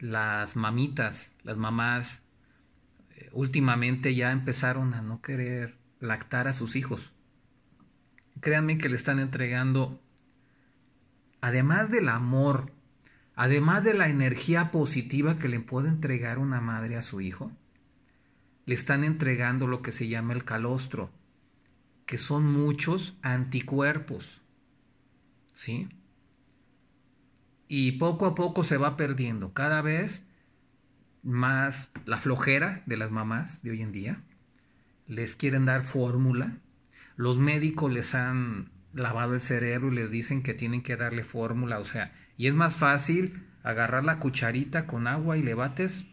las mamitas, las mamás, eh, últimamente ya empezaron a no querer lactar a sus hijos. Créanme que le están entregando, además del amor, además de la energía positiva que le puede entregar una madre a su hijo, le están entregando lo que se llama el calostro, que son muchos anticuerpos. ¿Sí? y poco a poco se va perdiendo cada vez más la flojera de las mamás de hoy en día. Les quieren dar fórmula. Los médicos les han lavado el cerebro y les dicen que tienen que darle fórmula. O sea, y es más fácil agarrar la cucharita con agua y le bates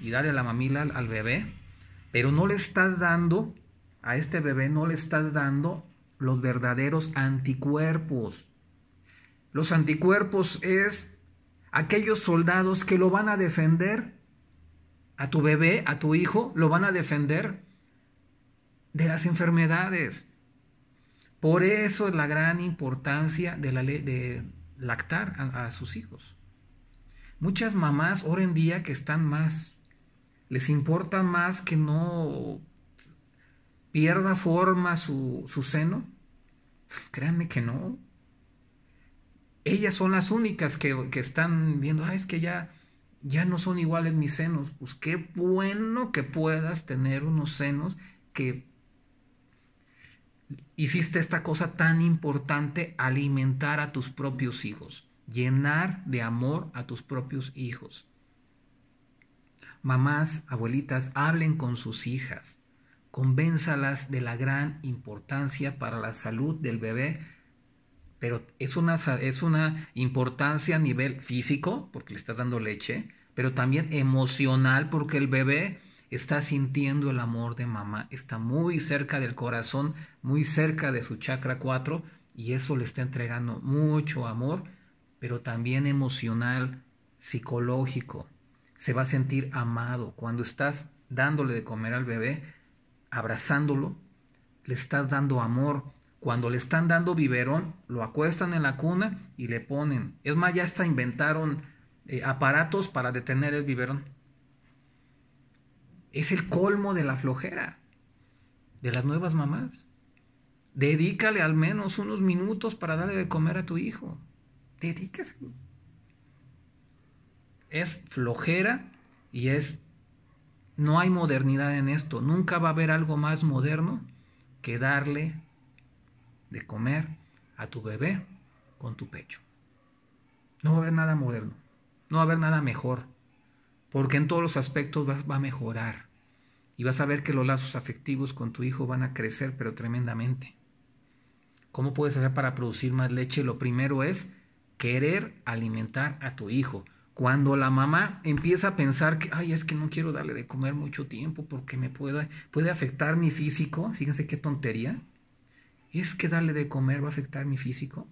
y darle la mamila al, al bebé. Pero no le estás dando, a este bebé no le estás dando los verdaderos anticuerpos los anticuerpos es aquellos soldados que lo van a defender, a tu bebé, a tu hijo, lo van a defender de las enfermedades. Por eso es la gran importancia de, la de lactar a, sus hijos. Muchas mamás hoy en día que están más, les importa más que no pierda forma su, su seno. Créanme que no ellas son las únicas que, que están viendo, ah, es que ya, ya no son iguales mis senos. Pues qué bueno que puedas tener unos senos que hiciste esta cosa tan importante, alimentar a tus propios hijos, llenar de amor a tus propios hijos. Mamás, abuelitas, hablen con sus hijas, convénzalas de la gran importancia para la salud del bebé pero es una, es una importancia a nivel físico, porque le estás dando leche, pero también emocional, porque el bebé está sintiendo el amor de mamá, está muy cerca del corazón, muy cerca de su chakra 4, y eso le está entregando mucho amor, pero también emocional, psicológico. Se va a sentir amado cuando estás dándole de comer al bebé, abrazándolo, le estás dando amor, cuando le están dando biberón, lo acuestan en la cuna y le ponen. Es más, ya hasta inventaron eh, aparatos para detener el biberón. Es el colmo de la flojera de las nuevas mamás. Dedícale al menos unos minutos para darle de comer a tu hijo. Dedícase. Es flojera y es no hay modernidad en esto. Nunca va a haber algo más moderno que darle de comer a tu bebé con tu pecho. No va a haber nada moderno, no va a haber nada mejor, porque en todos los aspectos va, a mejorar y vas a ver que los lazos afectivos con tu hijo van a crecer, pero tremendamente. ¿Cómo puedes hacer para producir más leche? Lo primero es querer alimentar a tu hijo. Cuando la mamá empieza a pensar que, ay, es que no quiero darle de comer mucho tiempo porque me puede, puede afectar mi físico, fíjense qué tontería, ¿Es que darle de comer va a afectar mi físico?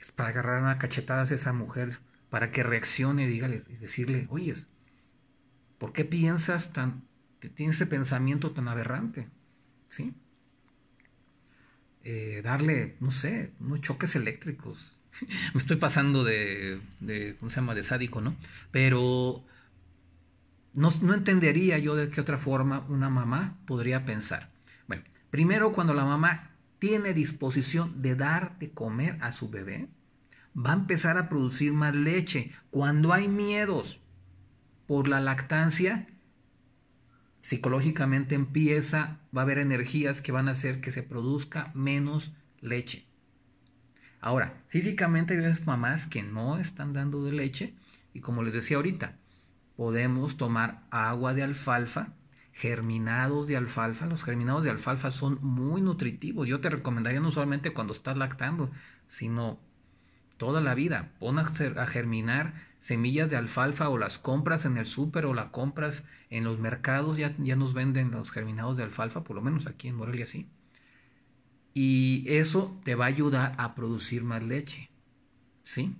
Es para agarrar una cachetada a esa mujer, para que reaccione dígale, y decirle, oye, ¿por qué piensas tan, tienes ese pensamiento tan aberrante? ¿Sí? Eh, darle, no sé, unos choques eléctricos. Me estoy pasando de, de, ¿cómo se llama?, de sádico, ¿no? Pero no entendería yo de qué otra forma una mamá podría pensar. Primero, cuando la mamá tiene disposición de dar de comer a su bebé, va a empezar a producir más leche. Cuando hay miedos por la lactancia, psicológicamente empieza, va a haber energías que van a hacer que se produzca menos leche. Ahora, físicamente hay veces mamás que no están dando de leche y como les decía ahorita, podemos tomar agua de alfalfa germinados de alfalfa. Los germinados de alfalfa son muy nutritivos. Yo te recomendaría no solamente cuando estás lactando, sino toda la vida. Pon a germinar semillas de alfalfa o las compras en el súper o las compras en los mercados. Ya, ya nos venden los germinados de alfalfa, por lo menos aquí en Morelia sí. Y eso te va a ayudar a producir más leche. ¿Sí?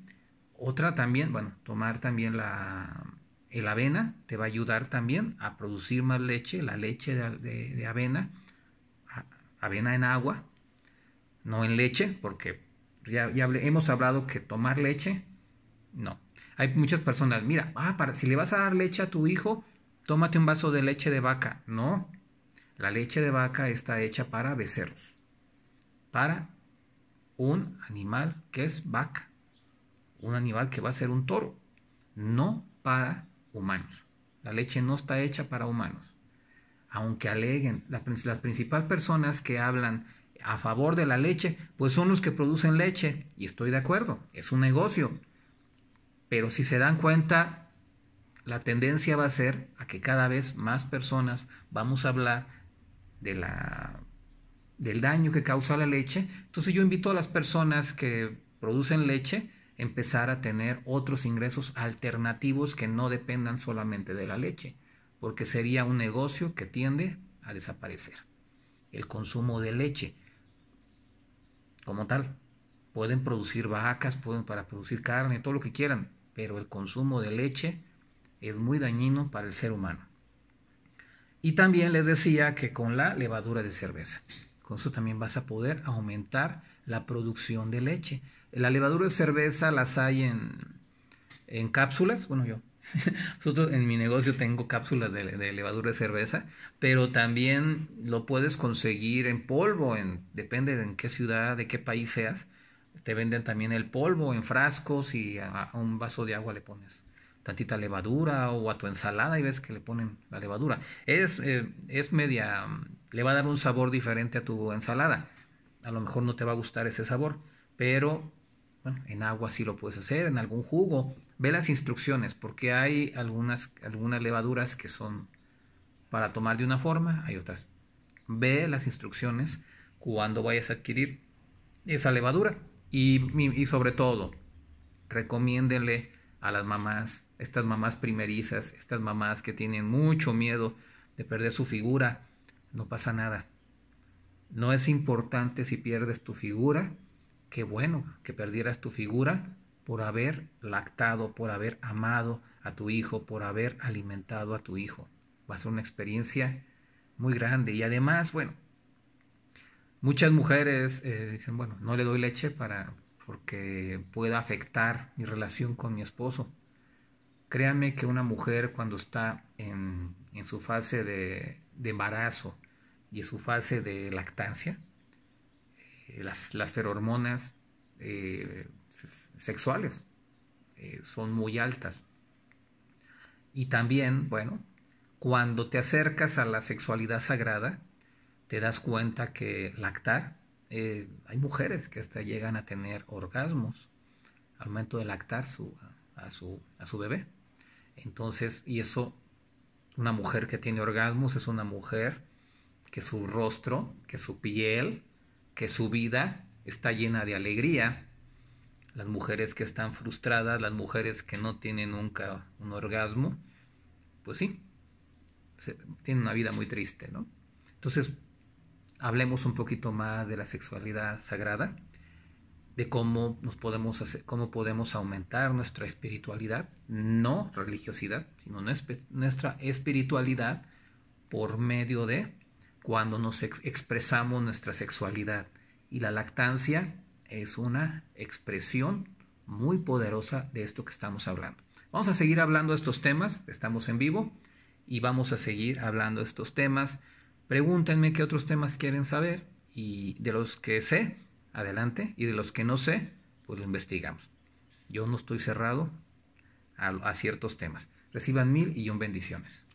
Otra también, bueno, tomar también la el avena te va a ayudar también a producir más leche, la leche de, avena, avena en agua, no en leche, porque ya, hemos hablado que tomar leche, no. Hay muchas personas, mira, ah, si le vas a dar leche a tu hijo, tómate un vaso de leche de vaca. No, la leche de vaca está hecha para becerros, para un animal que es vaca, un animal que va a ser un toro, no para humanos. La leche no está hecha para humanos. Aunque aleguen las principales personas que hablan a favor de la leche, pues son los que producen leche. Y estoy de acuerdo, es un negocio. Pero si se dan cuenta, la tendencia va a ser a que cada vez más personas vamos a hablar de la, del daño que causa la leche. Entonces yo invito a las personas que producen leche, empezar a tener otros ingresos alternativos que no dependan solamente de la leche, porque sería un negocio que tiende a desaparecer. El consumo de leche, como tal, pueden producir vacas, pueden para producir carne, todo lo que quieran, pero el consumo de leche es muy dañino para el ser humano. Y también les decía que con la levadura de cerveza, con eso también vas a poder aumentar la producción de leche la levadura de cerveza las hay en, en cápsulas, bueno yo, nosotros en mi negocio tengo cápsulas de, levadura de cerveza, pero también lo puedes conseguir en polvo, en, depende de en qué ciudad, de qué país seas. Te venden también el polvo en frascos y a, un vaso de agua le pones tantita levadura o a tu ensalada y ves que le ponen la levadura. Es, eh, es media, le va a dar un sabor diferente a tu ensalada. A lo mejor no te va a gustar ese sabor, pero bueno, en agua sí lo puedes hacer, en algún jugo. Ve las instrucciones, porque hay algunas, algunas levaduras que son para tomar de una forma, hay otras. Ve las instrucciones cuando vayas a adquirir esa levadura. Y, y sobre todo, recomiéndele a las mamás, estas mamás primerizas, estas mamás que tienen mucho miedo de perder su figura, no pasa nada. No es importante si pierdes tu figura, qué bueno que perdieras tu figura por haber lactado, por haber amado a tu hijo, por haber alimentado a tu hijo. Va a ser una experiencia muy grande. Y además, bueno, muchas mujeres eh, dicen, bueno, no le doy leche para porque pueda afectar mi relación con mi esposo. Créanme que una mujer cuando está en, su fase de embarazo y en su fase de lactancia, eh, las, las ferormonas eh, sexuales eh, son muy altas. Y también, bueno, cuando te acercas a la sexualidad sagrada, te das cuenta que lactar, hay mujeres que hasta llegan a tener orgasmos al momento de lactar su, a, su, a su bebé. Entonces, y eso, una mujer que tiene orgasmos es una mujer que su rostro, que su piel, que su vida está llena de alegría, las mujeres que están frustradas, las mujeres que no tienen nunca un orgasmo, pues sí, tienen una vida muy triste, ¿no? Entonces, hablemos un poquito más de la sexualidad sagrada, de cómo nos podemos hacer, cómo podemos aumentar nuestra espiritualidad, no religiosidad, sino nuestra espiritualidad por medio de cuando nos expresamos nuestra sexualidad. Y la lactancia es una expresión muy poderosa de esto que estamos hablando. Vamos a seguir hablando de estos temas, estamos en vivo y vamos a seguir hablando de estos temas. Pregúntenme qué otros temas quieren saber y de los que sé, adelante, y de los que no sé, pues lo investigamos. Yo no estoy cerrado a, a ciertos temas. Reciban mil y un bendiciones.